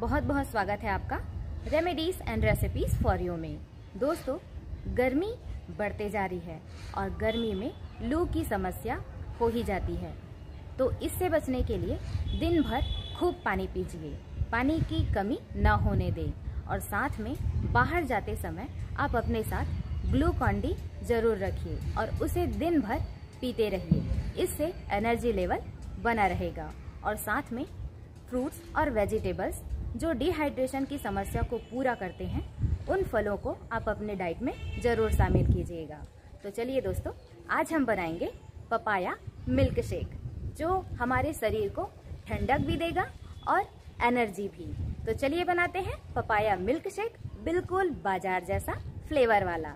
बहुत बहुत स्वागत है आपका remedies and recipes for you में दोस्तों गर्मी बढ़ते जा रही है और गर्मी में लू की समस्या हो ही जाती है तो इससे बचने के लिए दिन भर खूब पानी पीजिए पानी की कमी ना होने दें और साथ में बाहर जाते समय आप अपने साथ ग्लूकॉन डी जरूर रखिए और उसे दिन भर पीते रहिए इससे एनर्जी लेवल बना रहेगा और साथ में फ्रूट्स और वेजिटेबल्स जो डिहाइड्रेशन की समस्या को पूरा करते हैं उन फलों को आप अपने डाइट में ज़रूर शामिल कीजिएगा तो चलिए दोस्तों आज हम बनाएंगे पपाया मिल्क शेक जो हमारे शरीर को ठंडक भी देगा और एनर्जी भी तो चलिए बनाते हैं पपाया मिल्क शेक बिल्कुल बाजार जैसा फ्लेवर वाला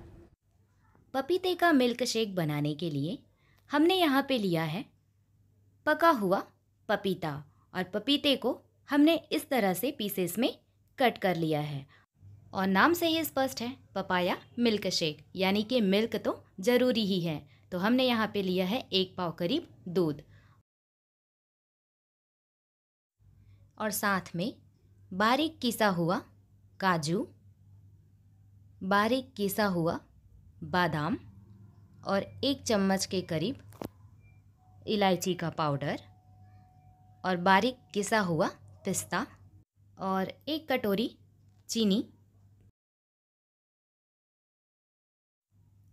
पपीते का मिल्क शेक बनाने के लिए हमने यहाँ पे लिया है पका हुआ पपीता और पपीते को हमने इस तरह से पीसेस में कट कर लिया है और नाम से ही स्पष्ट है पपाया मिल्क शेक यानी कि मिल्क तो ज़रूरी ही है तो हमने यहाँ पे लिया है एक पाव करीब दूध और साथ में बारीक किसा हुआ काजू बारीक किसा हुआ बादाम और एक चम्मच के करीब इलायची का पाउडर और बारीक किसा हुआ पिस्ता और एक कटोरी चीनी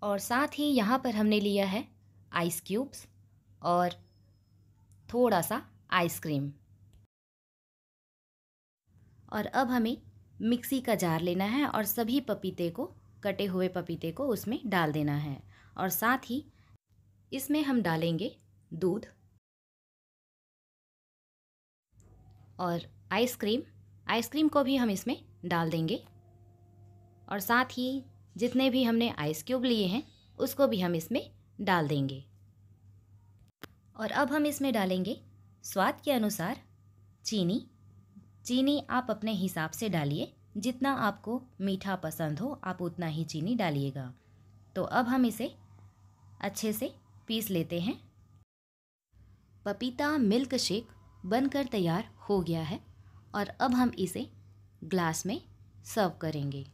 और साथ ही यहाँ पर हमने लिया है आइस क्यूब्स और थोड़ा सा आइसक्रीम और अब हमें मिक्सी का जार लेना है और सभी पपीते को कटे हुए पपीते को उसमें डाल देना है और साथ ही इसमें हम डालेंगे दूध और आइसक्रीम आइसक्रीम को भी हम इसमें डाल देंगे और साथ ही जितने भी हमने आइस क्यूब लिए हैं उसको भी हम इसमें डाल देंगे और अब हम इसमें डालेंगे स्वाद के अनुसार चीनी चीनी आप अपने हिसाब से डालिए जितना आपको मीठा पसंद हो आप उतना ही चीनी डालिएगा तो अब हम इसे अच्छे से पीस लेते हैं पपीता मिल्क शेक बनकर तैयार हो गया है और अब हम इसे ग्लास में सर्व करेंगे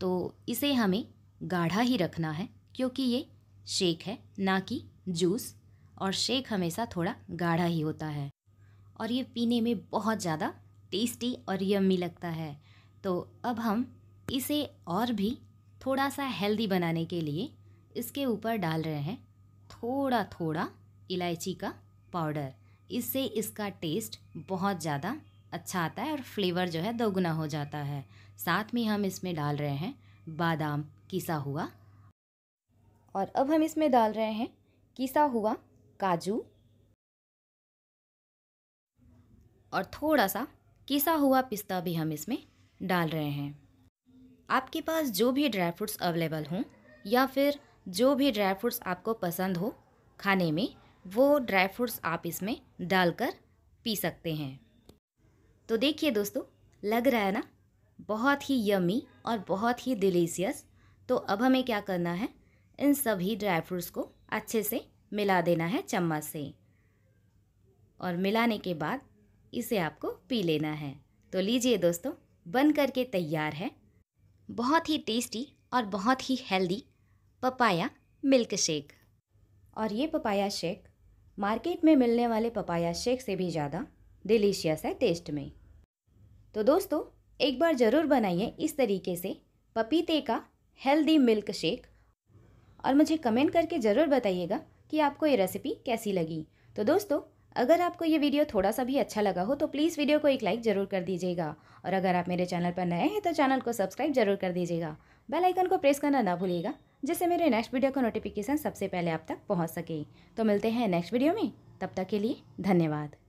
तो इसे हमें गाढ़ा ही रखना है क्योंकि ये शेक है ना कि जूस और शेक हमेशा थोड़ा गाढ़ा ही होता है और ये पीने में बहुत ज़्यादा टेस्टी और यम्मी लगता है तो अब हम इसे और भी थोड़ा सा हेल्दी बनाने के लिए इसके ऊपर डाल रहे हैं थोड़ा थोड़ा इलायची का पाउडर इससे इसका टेस्ट बहुत ज़्यादा अच्छा आता है और फ्लेवर जो है दोगुना हो जाता है साथ में हम इसमें डाल रहे हैं बादाम किसा हुआ और अब हम इसमें डाल रहे हैं किसा हुआ काजू और थोड़ा सा किसा हुआ पिस्ता भी हम इसमें डाल रहे हैं आपके पास जो भी ड्राई फ्रूट्स अवेलेबल हों या फिर जो भी ड्राई फ्रूट्स आपको पसंद हो खाने में वो ड्राई फ्रूट्स आप इसमें डालकर पी सकते हैं तो देखिए दोस्तों लग रहा है ना बहुत ही यमी और बहुत ही डिलीशियस तो अब हमें क्या करना है इन सभी ड्राई फ्रूट्स को अच्छे से मिला देना है चम्मच से और मिलाने के बाद इसे आपको पी लेना है तो लीजिए दोस्तों बन करके तैयार है बहुत ही टेस्टी और बहुत ही हेल्दी पपाया मिल्क शेक और ये पपाया शेक मार्केट में मिलने वाले पपाया शेक से भी ज़्यादा डिलीशियस है टेस्ट में तो दोस्तों एक बार ज़रूर बनाइए इस तरीके से पपीते का हेल्दी मिल्क शेक और मुझे कमेंट करके ज़रूर बताइएगा कि आपको ये रेसिपी कैसी लगी तो दोस्तों अगर आपको ये वीडियो थोड़ा सा भी अच्छा लगा हो तो प्लीज़ वीडियो को एक लाइक ज़रूर कर दीजिएगा और अगर आप मेरे चैनल पर नए हैं तो चैनल को सब्सक्राइब ज़रूर कर दीजिएगा बेल आइकन को प्रेस करना ना भूलिएगा जिससे मेरे नेक्स्ट वीडियो का नोटिफिकेशन सबसे पहले आप तक पहुँच सके तो मिलते हैं नेक्स्ट वीडियो में तब तक के लिए धन्यवाद